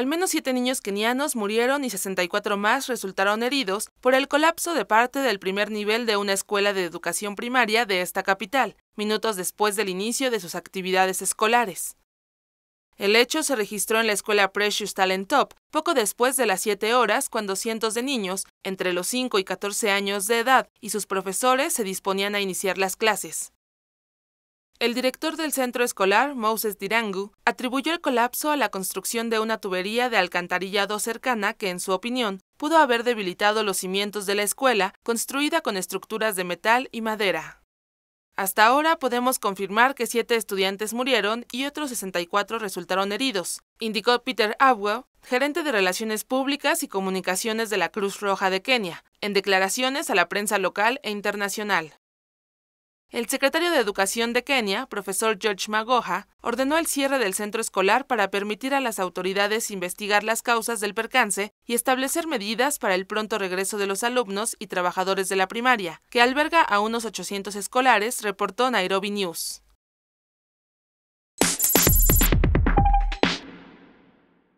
Al menos siete niños kenianos murieron y 64 más resultaron heridos por el colapso de parte del primer nivel de una escuela de educación primaria de esta capital, minutos después del inicio de sus actividades escolares. El hecho se registró en la escuela Precious Talent Top poco después de las siete horas cuando cientos de niños, entre los 5 y 14 años de edad, y sus profesores se disponían a iniciar las clases. El director del centro escolar, Moses Dirangu, atribuyó el colapso a la construcción de una tubería de alcantarillado cercana que, en su opinión, pudo haber debilitado los cimientos de la escuela, construida con estructuras de metal y madera. Hasta ahora podemos confirmar que siete estudiantes murieron y otros 64 resultaron heridos, indicó Peter Abwell, gerente de Relaciones Públicas y Comunicaciones de la Cruz Roja de Kenia, en declaraciones a la prensa local e internacional. El secretario de Educación de Kenia, profesor George Magoha, ordenó el cierre del centro escolar para permitir a las autoridades investigar las causas del percance y establecer medidas para el pronto regreso de los alumnos y trabajadores de la primaria, que alberga a unos 800 escolares, reportó Nairobi News.